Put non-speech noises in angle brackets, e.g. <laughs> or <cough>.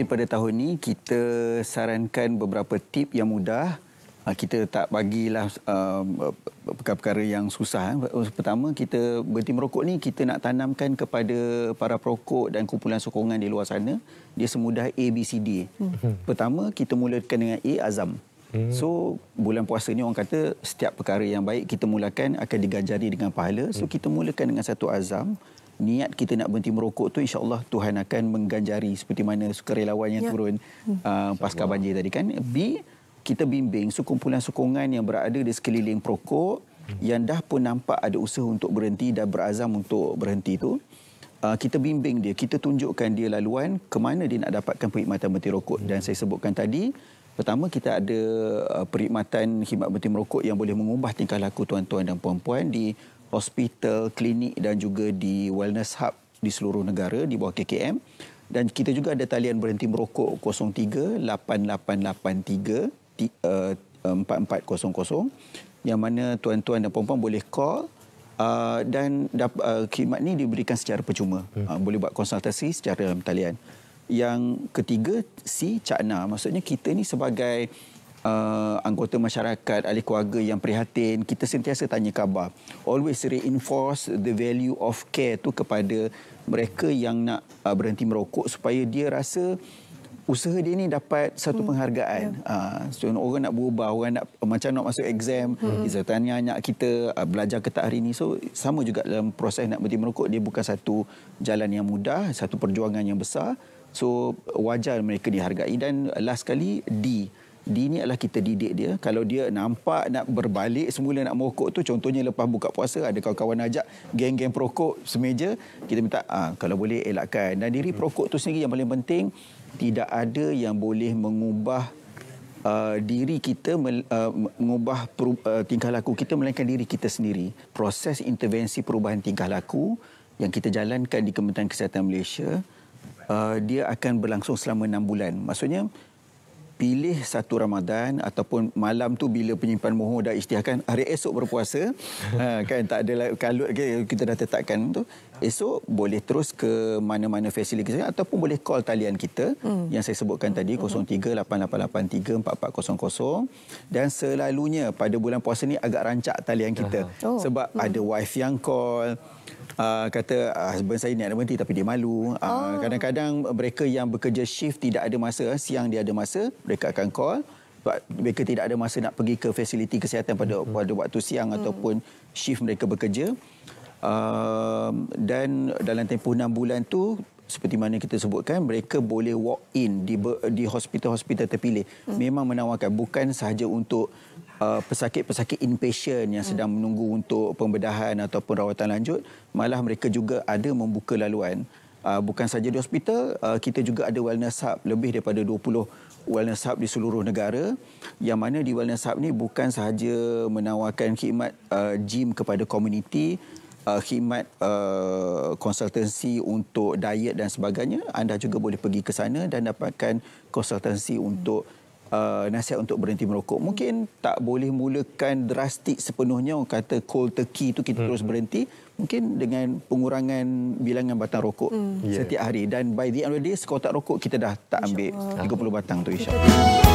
kempen pada tahun ini kita sarankan beberapa tip yang mudah ah, kita tak bagilah uh, perkara-perkara yang susah. Eh. Pertama, kita berhenti merokok ni kita nak tanamkan kepada para perokok dan kumpulan sokongan di luar sana. Dia semudah A, B, C, D. Hmm. Pertama, kita mulakan dengan A, azam. Hmm. So, bulan puasa ni orang kata setiap perkara yang baik kita mulakan akan digajari dengan pahala. So, hmm. kita mulakan dengan satu azam niat kita nak berhenti merokok tu insyaallah Tuhan akan mengganjari seperti mana sukarelawan yang ya. turun hmm. uh, pasca banjir tadi kan B kita bimbing sekumpulan sokongan yang berada di sekeliling perokok hmm. yang dah pun nampak ada usaha untuk berhenti dan berazam untuk berhenti itu, uh, kita bimbing dia, kita tunjukkan dia laluan ke mana dia nak dapatkan perkhidmatan berhenti rokok. Hmm. Dan saya sebutkan tadi, pertama kita ada uh, perkhidmatan khidmat berhenti merokok yang boleh mengubah tingkah laku tuan-tuan dan puan-puan di hospital, klinik dan juga di wellness hub di seluruh negara di bawah KKM. Dan kita juga ada talian berhenti merokok 03 8883 4400 yang mana tuan-tuan dan puan-puan boleh call uh, dan uh, khidmat ini diberikan secara percuma. Uh, boleh buat konsultasi secara talian. Yang ketiga, si Cakna. Maksudnya kita ni sebagai uh, anggota masyarakat, ahli keluarga yang prihatin, kita sentiasa tanya khabar. Always reinforce the value of care tu kepada mereka yang nak uh, berhenti merokok supaya dia rasa usaha dia ni dapat satu hmm. penghargaan. Yeah. Ya. Uh, so orang nak berubah, orang nak uh, macam nak masuk exam, dia hmm. hmm. tanya anak kita uh, belajar ke tak hari ni. So sama juga dalam proses nak berhenti merokok, dia bukan satu jalan yang mudah, satu perjuangan yang besar. So wajar mereka dihargai dan last sekali di ni adalah kita didik dia. Kalau dia nampak nak berbalik semula nak merokok tu, contohnya lepas buka puasa, ada kawan-kawan ajak geng-geng perokok semeja, kita minta ha, kalau boleh elakkan. Dan diri perokok tu sendiri yang paling penting, tidak ada yang boleh mengubah Uh, diri kita uh, mengubah peru- uh, tingkah laku kita melainkan diri kita sendiri proses intervensi perubahan tingkah laku yang kita jalankan di Kementerian Kesihatan Malaysia uh, dia akan berlangsung selama 6 bulan maksudnya pilih satu Ramadan ataupun malam tu bila penyimpan mohon dah istiahkan hari esok berpuasa <laughs> ha, kan tak ada lah kalau kita dah tetapkan tu esok boleh terus ke mana-mana fasiliti kita ataupun boleh call talian kita hmm. yang saya sebutkan tadi 0388834400 hmm. dan selalunya pada bulan puasa ni agak rancak talian kita oh. sebab hmm. ada wife yang call uh, kata ah, husband saya ni ada berhenti tapi dia malu. Ah, oh. Kadang-kadang uh, oh. mereka yang bekerja shift tidak ada masa, siang dia ada masa, mereka akan call. But mereka tidak ada masa nak pergi ke fasiliti kesihatan pada hmm. pada waktu siang hmm. ataupun shift mereka bekerja. Uh, dan dalam tempoh enam bulan tu seperti mana kita sebutkan mereka boleh walk in di di hospital-hospital terpilih hmm. memang menawarkan bukan sahaja untuk Uh, pesakit-pesakit inpatient yang hmm. sedang menunggu untuk pembedahan ataupun rawatan lanjut, malah mereka juga ada membuka laluan. Uh, bukan saja di hospital, uh, kita juga ada wellness hub lebih daripada 20 wellness hub di seluruh negara yang mana di wellness hub ni bukan sahaja menawarkan khidmat gym kepada komuniti, khidmat konsultansi untuk diet dan sebagainya. Anda juga boleh pergi ke sana dan dapatkan konsultansi untuk hmm uh, nasihat untuk berhenti merokok. Mungkin tak boleh mulakan drastik sepenuhnya orang kata cold turkey itu kita hmm. terus berhenti. Mungkin dengan pengurangan bilangan batang rokok hmm. setiap hari. Dan by the end of the day, sekotak rokok kita dah tak ambil 30 batang tu insyaAllah.